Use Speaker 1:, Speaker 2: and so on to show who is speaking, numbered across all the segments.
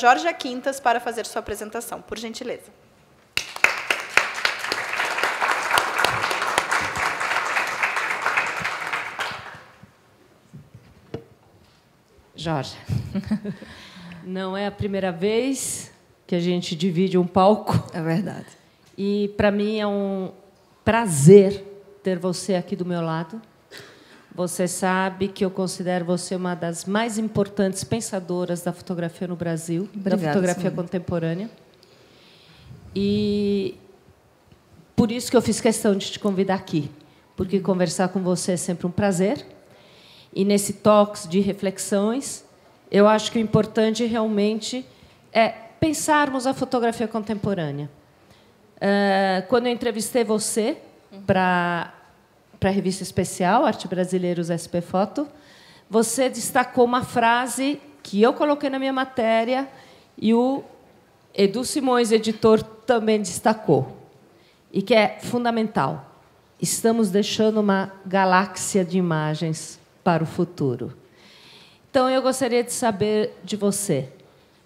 Speaker 1: Jorge Quintas para fazer sua apresentação, por gentileza.
Speaker 2: Jorge, não é a primeira vez que a gente divide um palco. É verdade. E para mim é um prazer ter você aqui do meu lado. Você sabe que eu considero você uma das mais importantes pensadoras da fotografia no Brasil, Obrigada, da fotografia senhora. contemporânea. E por isso que eu fiz questão de te convidar aqui, porque conversar com você é sempre um prazer. E nesse toque de reflexões, eu acho que o importante realmente é pensarmos a fotografia contemporânea. Eh, quando eu entrevistei você uhum. para para a revista especial Arte Brasileiros SP Foto, você destacou uma frase que eu coloquei na minha matéria e o Edu Simões, editor, também destacou, e que é fundamental. Estamos deixando uma galáxia de imagens para o futuro. Então, eu gostaria de saber de você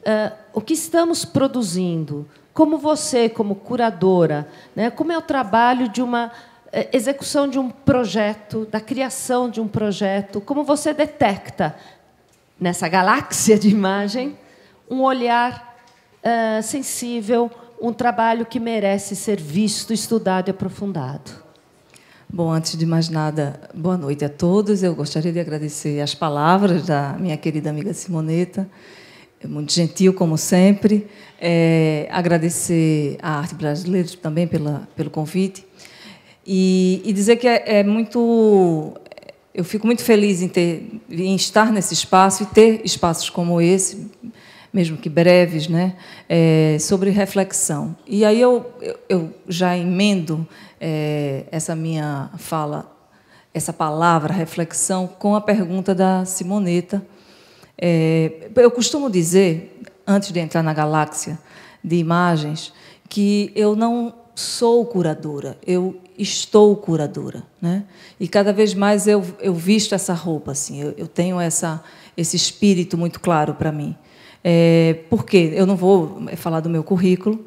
Speaker 2: uh, o que estamos produzindo, como você, como curadora, né, como é o trabalho de uma eh, execução de um projeto, da criação de um projeto, como você detecta nessa galáxia de imagem um olhar uh, sensível, um trabalho que merece ser visto, estudado
Speaker 1: e aprofundado. Bom, antes de mais nada, boa noite a todos. Eu gostaria de agradecer as palavras da minha querida amiga Simoneta, é muito gentil, como sempre. É, agradecer à Arte Brasileira também pela, pelo convite. E, e dizer que é, é, muito. Eu fico muito feliz em, ter, em estar nesse espaço e ter espaços como esse, mesmo que breves, né, é, sobre reflexão. E aí eu, eu, eu já emendo é, essa minha fala, essa palavra reflexão, com a pergunta da Simoneta. É, eu costumo dizer, antes de entrar na galáxia de imagens, que eu não sou curadora, eu estou curadora, né? E cada vez mais eu, eu visto essa roupa, assim, eu, eu tenho essa esse espírito muito claro para mim. É, por quê? Eu não vou é, falar do meu currículo,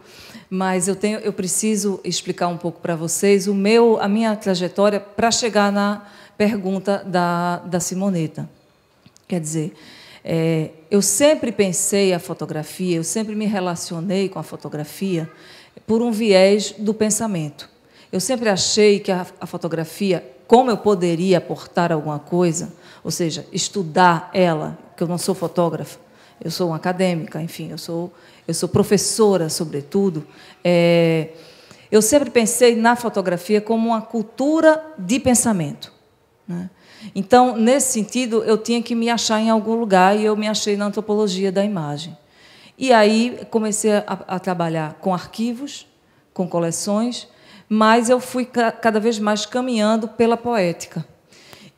Speaker 1: mas eu tenho, eu preciso explicar um pouco para vocês o meu, a minha trajetória para chegar na pergunta da, da Simoneta. Quer dizer, é, eu sempre pensei a fotografia, eu sempre me relacionei com a fotografia por um viés do pensamento. Eu sempre achei que a, a fotografia, como eu poderia aportar alguma coisa, ou seja, estudar ela, que eu não sou fotógrafa, eu sou uma acadêmica, enfim, eu sou, eu sou professora, sobretudo. É, eu sempre pensei na fotografia como uma cultura de pensamento. Né? Então, nesse sentido, eu tinha que me achar em algum lugar e eu me achei na antropologia da imagem. E aí comecei a, a trabalhar com arquivos, com coleções, mas eu fui cada vez mais caminhando pela poética.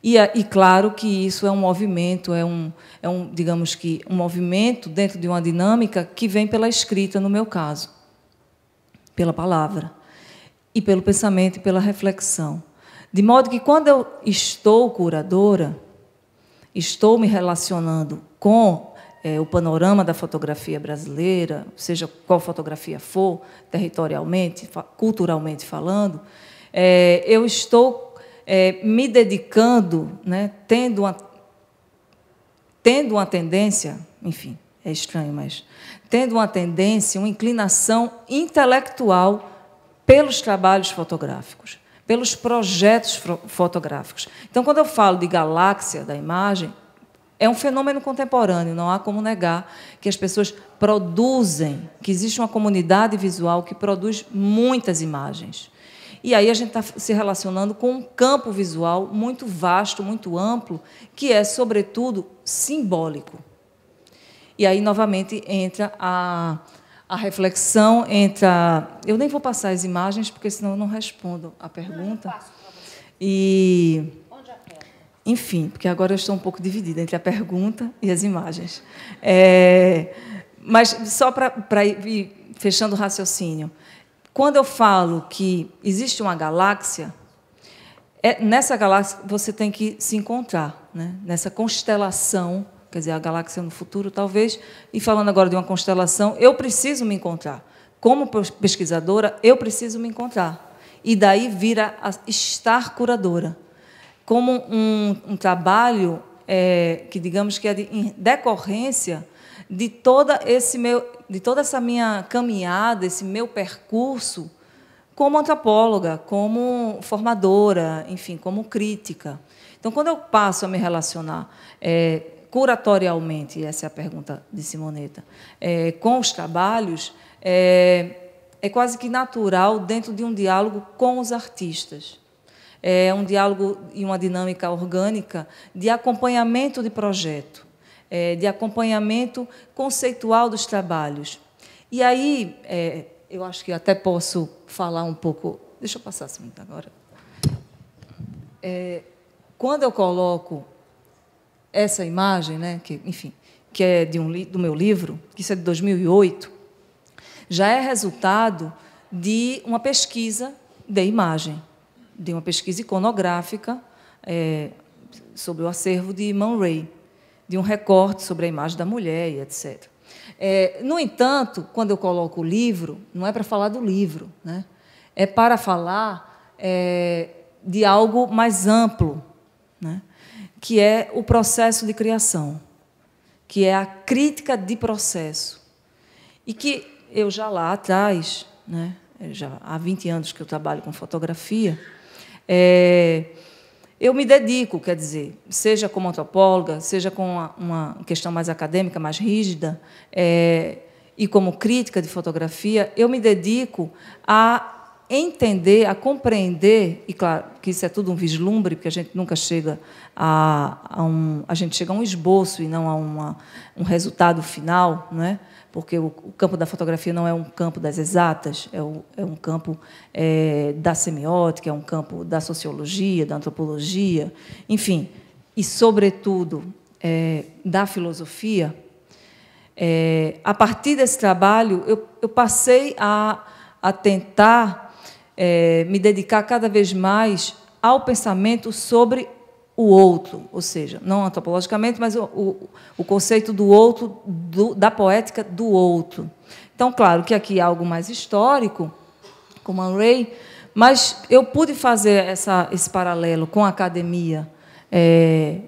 Speaker 1: E, e, claro que isso é um movimento, é um, é um, digamos que, um movimento dentro de uma dinâmica que vem pela escrita, no meu caso, pela palavra, e pelo pensamento e pela reflexão. De modo que, quando eu estou curadora, estou me relacionando com é, o panorama da fotografia brasileira, seja qual fotografia for, territorialmente, culturalmente falando, é, eu estou é, me dedicando, né, tendo, uma, tendo uma tendência, enfim, é estranho, mas tendo uma tendência, uma inclinação intelectual pelos trabalhos fotográficos, pelos projetos fotográficos. Então, quando eu falo de galáxia da imagem, é um fenômeno contemporâneo, não há como negar que as pessoas produzem, que existe uma comunidade visual que produz muitas imagens. E aí a gente está se relacionando com um campo visual muito vasto, muito amplo, que é, sobretudo, simbólico. E aí, novamente, entra a, a reflexão, entra. Eu nem vou passar as imagens, porque senão eu não respondo a pergunta. Não, eu passo, e enfim, porque agora eu estou um pouco dividida entre a pergunta e as imagens. É, mas só para ir fechando o raciocínio. Quando eu falo que existe uma galáxia, é, nessa galáxia você tem que se encontrar, né? nessa constelação, quer dizer, a galáxia no futuro, talvez, e falando agora de uma constelação, eu preciso me encontrar. Como pesquisadora, eu preciso me encontrar. E daí vira a estar curadora como um, um trabalho é, que digamos que é de, em decorrência de toda esse meu, de toda essa minha caminhada, esse meu percurso como antropóloga, como formadora, enfim, como crítica. Então, quando eu passo a me relacionar é, curatorialmente, essa é a pergunta de Simoneta, é, com os trabalhos, é, é quase que natural dentro de um diálogo com os artistas é um diálogo e uma dinâmica orgânica de acompanhamento de projeto, é, de acompanhamento conceitual dos trabalhos. E aí, é, eu acho que até posso falar um pouco. Deixa eu passar assim agora. É, quando eu coloco essa imagem, né, que, enfim, que é de um, do meu livro, que isso é de 2008, já é resultado de uma pesquisa de imagem de uma pesquisa iconográfica é, sobre o acervo de Man Ray, de um recorte sobre a imagem da mulher e etc. É, no entanto, quando eu coloco o livro, não é para falar do livro, né? é para falar é, de algo mais amplo, né? que é o processo de criação, que é a crítica de processo. E que eu já lá atrás, né? já há 20 anos que eu trabalho com fotografia, é, eu me dedico, quer dizer, seja como antropóloga, seja com uma, uma questão mais acadêmica, mais rígida, é, e como crítica de fotografia, eu me dedico a entender, a compreender, e claro que isso é tudo um vislumbre, porque a gente nunca chega a, a um. A gente chega a um esboço e não a uma, um resultado final, né? porque o, o, campo da fotografia não é um campo das exatas, é, o, é um campo é, da semiótica, é um campo da sociologia, da antropologia, enfim, e, sobretudo, é, da filosofia. É, a partir desse trabalho, eu, eu passei a, a tentar é, me dedicar cada vez mais ao pensamento sobre o outro, ou seja, não antropologicamente, mas o, o, o conceito do outro, do, da poética do outro. Então, claro que aqui há algo mais histórico, como a Ray, mas eu pude fazer essa, esse paralelo com a academia, é,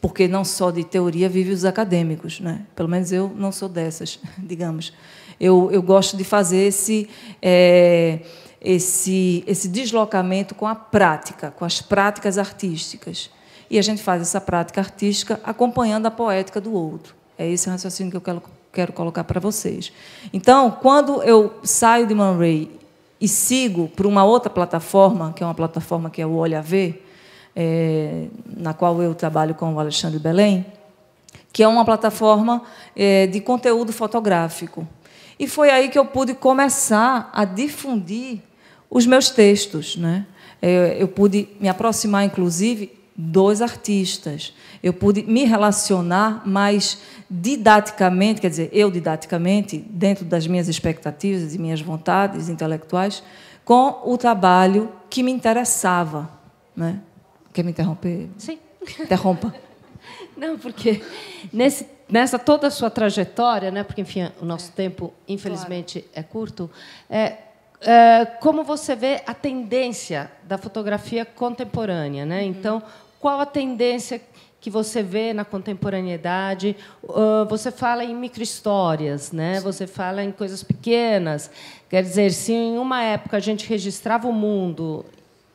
Speaker 1: porque não só de teoria vivem os acadêmicos, né? pelo menos eu não sou dessas, digamos. Eu, eu gosto de fazer esse. É, esse, esse deslocamento com a prática, com as práticas artísticas. E a gente faz essa prática artística acompanhando a poética do outro. É esse o raciocínio que eu quero, quero colocar para vocês. Então, quando eu saio de Man Ray e sigo para uma outra plataforma, que é uma plataforma que é o Olha Ver, é, na qual eu trabalho com o Alexandre Belém, que é uma plataforma é, de conteúdo fotográfico. E foi aí que eu pude começar a difundir os meus textos. Né? Eu, é, eu pude me aproximar, inclusive, dos artistas. Eu pude me relacionar mais didaticamente, quer dizer, eu didaticamente, dentro das minhas expectativas e minhas vontades intelectuais, com o trabalho que me interessava. Né? Quer me interromper? Sim. Interrompa.
Speaker 2: Não, porque nesse nessa toda a sua trajetória, né? Porque enfim, o nosso é. tempo infelizmente claro. é curto. É, é, como você vê a tendência da fotografia contemporânea, né? Uhum. Então, qual a tendência que você vê na contemporaneidade? Uh, você fala em microhistórias, né? Você fala em coisas pequenas. Quer dizer, se em uma época a gente registrava o mundo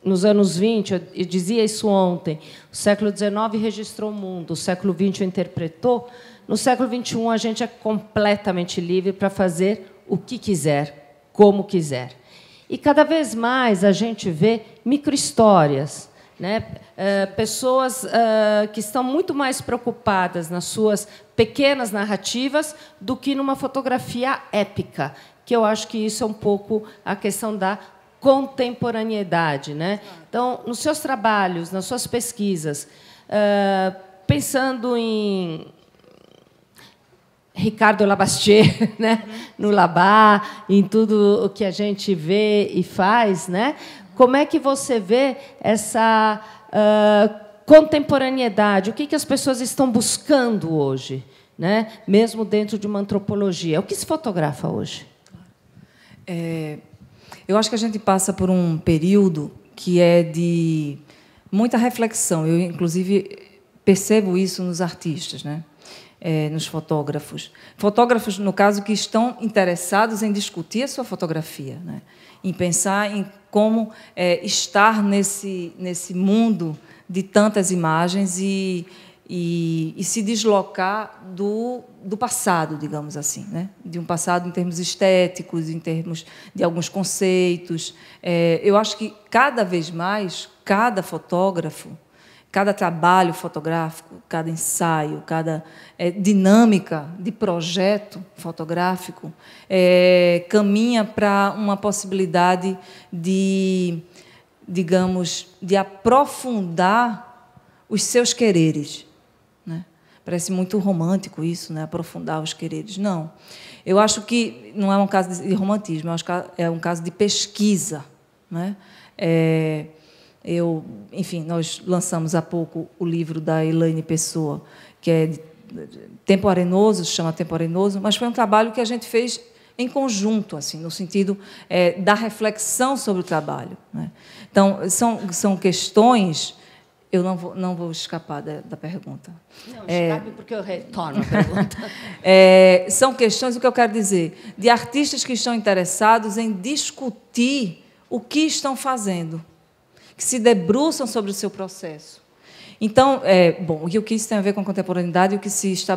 Speaker 2: nos anos 20, eu dizia isso ontem, o século XIX registrou o mundo, o século XX o interpretou, no século XXI, a gente é completamente livre para fazer o que quiser, como quiser. E cada vez mais a gente vê histórias, né? É, pessoas é, que estão muito mais preocupadas nas suas pequenas narrativas do que numa fotografia épica, que eu acho que isso é um pouco a questão da contemporaneidade. Né? Então, nos seus trabalhos, nas suas pesquisas, é, pensando em Ricardo Labastier, né? no Labá, em tudo o que a gente vê e faz. Né? Como é que você vê essa uh, contemporaneidade? O que, que as pessoas estão buscando hoje, né? mesmo dentro de uma antropologia? É o que se
Speaker 1: fotografa hoje? É, eu acho que a gente passa por um período que é de muita reflexão. Eu, inclusive, percebo isso nos artistas. Né? é, nos fotógrafos. Fotógrafos, no caso, que estão interessados em discutir a sua fotografia, né? em pensar em como é, estar nesse, nesse mundo de tantas imagens e, e, e se deslocar do, do passado, digamos assim, né? de um passado em termos estéticos, em termos de alguns conceitos. É, eu acho que cada vez mais, cada fotógrafo cada trabalho fotográfico, cada ensaio, cada é, dinâmica de projeto fotográfico é, caminha para uma possibilidade de, digamos, de aprofundar os seus quereres. Né? Parece muito romântico isso, né? aprofundar os quereres. Não. Eu acho que não é um caso de romantismo, é um caso de pesquisa. Né? É, eu, enfim, nós lançamos há pouco o livro da Elaine Pessoa, que é Tempo Arenoso, se chama Tempo Arenoso, mas foi um trabalho que a gente fez em conjunto, assim, no sentido é, da reflexão sobre o trabalho. Né? Então, são, são questões. Eu não vou, não vou escapar da, da pergunta. Não, é, escape é, porque eu retorno a pergunta. é, são questões, o que eu quero dizer, de artistas que estão interessados em discutir o que estão fazendo que se debruçam sobre o seu processo. Então, é, bom, o que isso tem a ver com a contemporaneidade e o que se está